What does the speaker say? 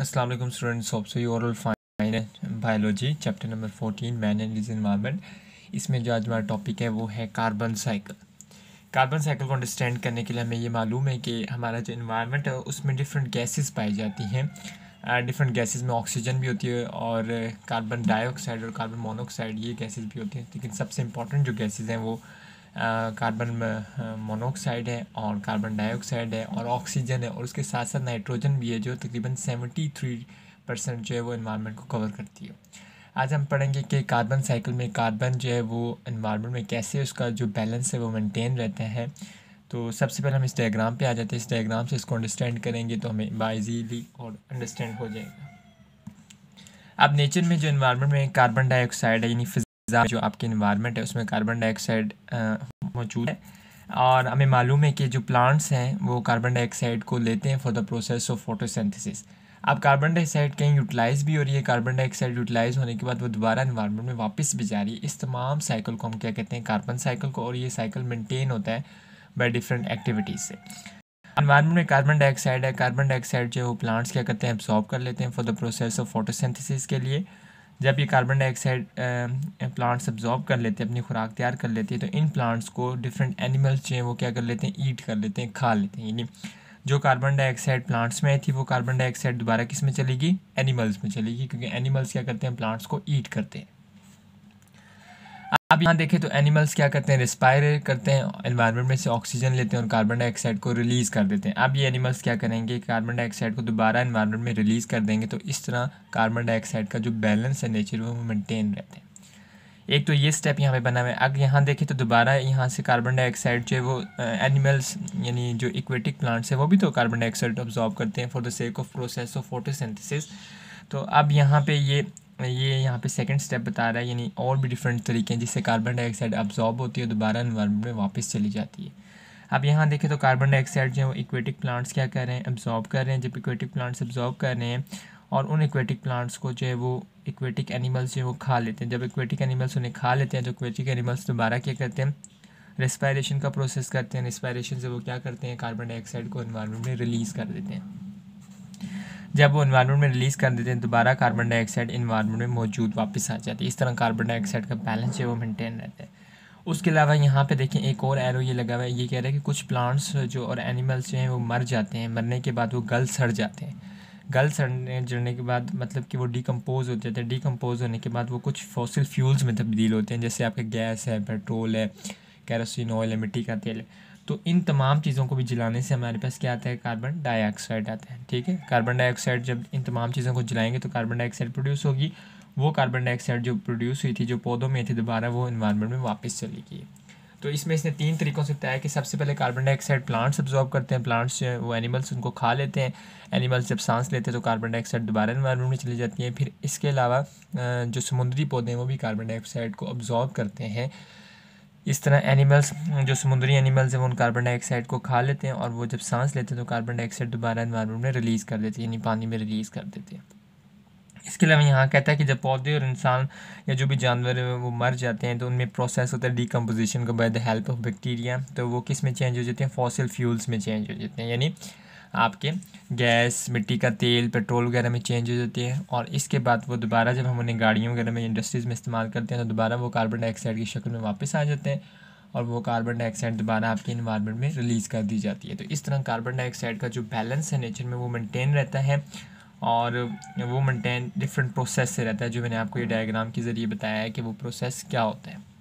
Aslam students of so fine biology chapter number 14 man and is environment इसमें जो आज हमारा टॉपिक है वो है कार्बन साइकिल कार्बन साइकिल को अंडरस्टैंड करने के लिए हमें ये मालूम है कि हमारा जो इन्वायरमेंट है उसमें डिफरेंट गैसेस पाई जाती हैं डिफरेंट uh, गैसेस में ऑक्सीजन भी होती है और कार्बन डाइऑक्साइड और कार्बन मोनोऑक्साइड ये गैसेज भी होती हैं लेकिन सबसे इंपॉर्टेंट जो गैसेज हैं वो कार्बन मोनोक्साइड है और कार्बन डाइऑक्साइड है और ऑक्सीजन है और उसके साथ साथ नाइट्रोजन भी है जो तकरीबन सेवेंटी थ्री परसेंट जो है वो इन्वायरमेंट को कवर करती है आज हम पढ़ेंगे कि कार्बन साइकिल में कार्बन जो है वो इन्वायरमेंट में कैसे उसका जो बैलेंस है वो मेनटेन रहता है तो सबसे पहले हम इस डायग्राम पे आ जाते हैं इस डायग्राम से इसको अंडरस्टैंड करेंगे तो हमें बाईजीली और अंडरस्टैंड हो जाएगा अब नेचर में जो इन्वायरमेंट में कार्बन डाइऑक्साइड है यानी जो आपके इन्वायरमेंट है उसमें कार्बन डाइऑक्साइड मौजूद है और हमें मालूम है कि जो प्लांट्स हैं वो कार्बन डाइऑक्साइड को लेते हैं for the process of photosynthesis अब कार्बन डाइऑक्साइड कहीं यूटिलाइज़ भी हो रही है कार्बन डाइऑक्साइड यूटिलाइज़ होने के बाद वो दोबारा इन्वायरमेंट में वापस भी जा रही है इस तमाम साइकिल को हम क्या कहते हैं कार्बन साइकिल को और ये साइकिल मेंटेन होता है बाई डिफरेंट एक्टिविटीज़ से इन्वायरमेंट में कार्बन डाइऑक्साइड है कार्बन डाइऑक्साइड जो है वो प्लांट्स क्या करते हैं एब्जॉर्ब कर लेते हैं for the process of photosynthesis के लिए जब ये कार्बन डाइऑक्साइड प्लांट्स अब्जॉर्ब कर लेते हैं अपनी खुराक तैयार कर लेते हैं तो इन प्लांट्स को डिफरेंट एनिमल्स जो हैं वो क्या कर लेते हैं ईट कर लेते हैं खा लेते हैं यानी जो कार्बन डाइऑक्साइड प्लांट्स में आई थी वो कार्बन डाइऑक्साइड दोबारा किस में चलेगी एनिमल्स में चलेगी क्योंकि एनिमल्स क्या करते हैं प्लांट्स को ईट करते हैं अब यहाँ देखें तो एनिमल्स क्या करते हैं रिस्पायर करते हैं एनवायरनमेंट में से ऑक्सीजन लेते हैं और कार्बन डाइऑक्साइड को रिलीज़ कर देते हैं अब ये एनिमल्स क्या करेंगे कार्बन डाइऑक्साइड को दोबारा एनवायरनमेंट में रिलीज़ कर देंगे तो इस तरह कार्बन डाइऑक्साइड का जो बैलेंस है नेचर वो मेनटेन रहते हैं एक तो ये स्टेप यहाँ पर बना हुआ है अब यहाँ देखें तो दोबारा यहाँ से कार्बन डाइऑक्साइड जो है वो एनिमल्स यानी जो इक्वेटिक प्लांट्स है वो भी तो कार्बन डाइऑक्साइड ऑब्जॉर्व करते हैं for the sake of process of photosynthesis तो अब यहाँ पे ये ये यहाँ पे सेकंड स्टेप बता रहा है यानी और भी डिफरेंट तरीके हैं जिससे कार्बन डाइऑक्साइड अब्जॉर्ब होती है दोबारा इन्वायरमेंट में वापस चली जाती है अब यहाँ देखें तो कार्बन डाइऑक्साइड जो है वो इक्वेटिक प्लांट्स क्या कर रहे हैं अब्जॉर्ब कर रहे हैं जब इक्वेटिक प्लांट्स अब्जॉर्ब कर रहे हैं और उन इक्वेटिक प्लांट्स को जो है वो इक्वेटिक एनिमल्स जो है वो खा लेते हैं जब इक्वेटिक एनिमल्स उन्हें खा लेते हैं तो इक्वेटिक एनिमल्स दोबारा क्या करते हैं रेस्पायरेशन का प्रोसेस करते हैं रेस्पायरेशन से वो क्या करते हैं कार्बन डाइऑक्साइड को इन्वायरमेंट में रिलीज़ कर देते हैं जब वो इन्वायरमेंट में रिलीज़ कर देते हैं दोबारा कार्बन डाइऑक्साइड इन्वायरमेंट में मौजूद वापस आ जाती है इस तरह कार्बन डाइऑक्साइड का बैलेंस है वो मेनटेन रहता है उसके अलावा यहाँ पे देखें एक और एरो ये लगा हुआ है ये कह रहा है कि कुछ प्लांट्स जो और एनिमल्स जो हैं वो मर जाते हैं मरने के बाद वो गल सड़ जाते हैं गल सड़ने जड़ने के बाद मतलब कि वो डिकम्पोज़ हो जाते हैं डिकम्पोज़ होने के बाद वो कुछ फॉसिल फ्यूल्स में तब्दील होते हैं जैसे आपका गैस है पेट्रोल है कैरोसिन ऑयल है मिट्टी का तेल है तो इन तमाम चीज़ों को भी जलाने से हमारे पास क्या आता है कार्बन डाइऑक्साइड आता है ठीक है कार्बन डाइऑक्साइड जब इन तमाम चीज़ों को जलाएंगे तो कार्बन डाइऑक्साइड प्रोड्यूस होगी वो कार्बन डाइऑक्साइड जो प्रोड्यूस हुई थी जो पौधों में थी दोबारा वो इन्वायरमेंट में वापस चली गई तो इसमें इसने तीन तरीक़ों से बताया कि सबसे पहले कार्बन डाइऑक्साइड प्लांट्स अब्जॉर्ब करते हैं प्लांट्स जो वो एनिमल्स उनको खा लेते हैं एनिमल्स जब सांस लेते हैं तो कार्बन डाइऑक्साइड दोबारा इन्वायरमेंट में चली जाती है फिर इसके अलावा जो समुद्री पौधे हैं वो भी कार्बन डाइऑक्साइड को ऑब्जॉर्व करते हैं इस तरह एनिमल्स जो समुद्री एनिमल्स हैं वो उन कार्बन डाइऑक्साइड को खा लेते हैं और वो जब सांस लेते हैं तो कार्बन डाइऑक्साइड दोबारा इन्वायरमेंट में रिलीज़ कर देते हैं यानी पानी में रिलीज़ कर देते हैं इसके अलावा यहाँ कहता है कि जब पौधे और इंसान या जो भी जानवर वो मर जाते हैं तो उनमें प्रोसेस होता है डिकम्पोजिशन का by the help of bacteria तो वो किस में चेंज हो जाते हैं फॉसिल फ्यूल्स में चेंज हो जाते हैं यानी आपके गैस मिट्टी का तेल पेट्रोल वगैरह में चेंज हो जाती है और इसके बाद वो दोबारा जब हम उन्हें गाड़ियों वगैरह में इंडस्ट्रीज़ में इस्तेमाल करते हैं तो दोबारा वो कार्बन डाइऑक्साइड की शक्ल में वापस आ जाते हैं और वो कार्बन डाइऑक्साइड दोबारा आपके इन्वायरमेंट में रिलीज़ कर दी जाती है तो इस तरह कार्बन डाइऑक्साइड का जो बैलेंस है नेचर में वो मेनटेन रहता है और वो मेनटेन डिफरेंट प्रोसेस से रहता है जो मैंने आपको ये डायग्राम के ज़रिए बताया है कि वो प्रोसेस क्या होता है